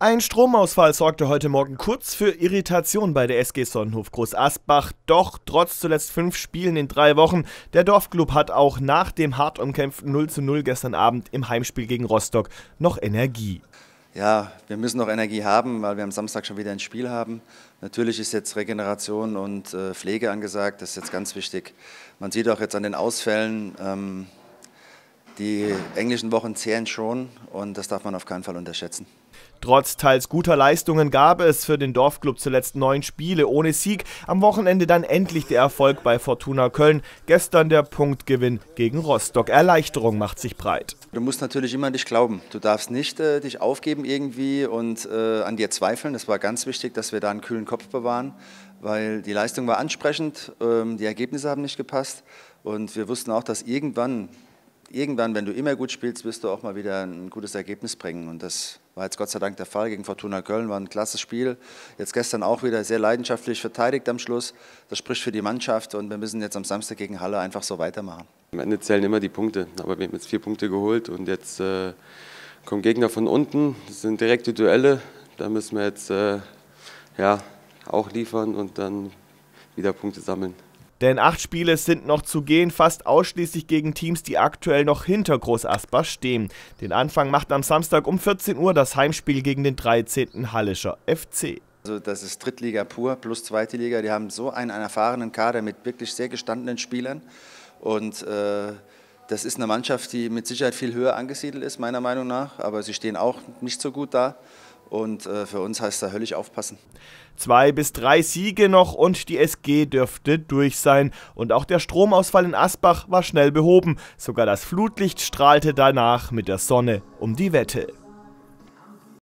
Ein Stromausfall sorgte heute Morgen kurz für Irritation bei der SG Sonnenhof Groß Asbach. Doch trotz zuletzt fünf Spielen in drei Wochen, der Dorfclub hat auch nach dem hart umkämpften 0 zu 0 gestern Abend im Heimspiel gegen Rostock noch Energie. Ja, wir müssen noch Energie haben, weil wir am Samstag schon wieder ein Spiel haben. Natürlich ist jetzt Regeneration und äh, Pflege angesagt, das ist jetzt ganz wichtig. Man sieht auch jetzt an den Ausfällen, ähm, die englischen Wochen zählen schon und das darf man auf keinen Fall unterschätzen. Trotz teils guter Leistungen gab es für den Dorfclub zuletzt neun Spiele ohne Sieg. Am Wochenende dann endlich der Erfolg bei Fortuna Köln. Gestern der Punktgewinn gegen Rostock. Erleichterung macht sich breit. Du musst natürlich immer an dich glauben. Du darfst nicht äh, dich aufgeben irgendwie und äh, an dir zweifeln. Es war ganz wichtig, dass wir da einen kühlen Kopf bewahren, weil die Leistung war ansprechend, ähm, die Ergebnisse haben nicht gepasst und wir wussten auch, dass irgendwann irgendwann, wenn du immer gut spielst, wirst du auch mal wieder ein gutes Ergebnis bringen. Und das war jetzt Gott sei Dank der Fall. Gegen Fortuna Köln war ein klasse Spiel. Jetzt gestern auch wieder sehr leidenschaftlich verteidigt am Schluss. Das spricht für die Mannschaft und wir müssen jetzt am Samstag gegen Halle einfach so weitermachen. Am Ende zählen immer die Punkte, aber wir haben jetzt vier Punkte geholt und jetzt äh, kommen Gegner von unten. Das sind direkte Duelle. Da müssen wir jetzt äh, ja, auch liefern und dann wieder Punkte sammeln. Denn acht Spiele sind noch zu gehen, fast ausschließlich gegen Teams, die aktuell noch hinter Groß stehen. Den Anfang macht am Samstag um 14 Uhr das Heimspiel gegen den 13. Hallischer FC. Also das ist Drittliga pur plus Zweite Liga. Die haben so einen, einen erfahrenen Kader mit wirklich sehr gestandenen Spielern. Und äh, das ist eine Mannschaft, die mit Sicherheit viel höher angesiedelt ist, meiner Meinung nach. Aber sie stehen auch nicht so gut da. Und äh, für uns heißt da höllisch aufpassen. Zwei bis drei Siege noch und die SG dürfte durch sein. Und auch der Stromausfall in Asbach war schnell behoben. Sogar das Flutlicht strahlte danach mit der Sonne um die Wette.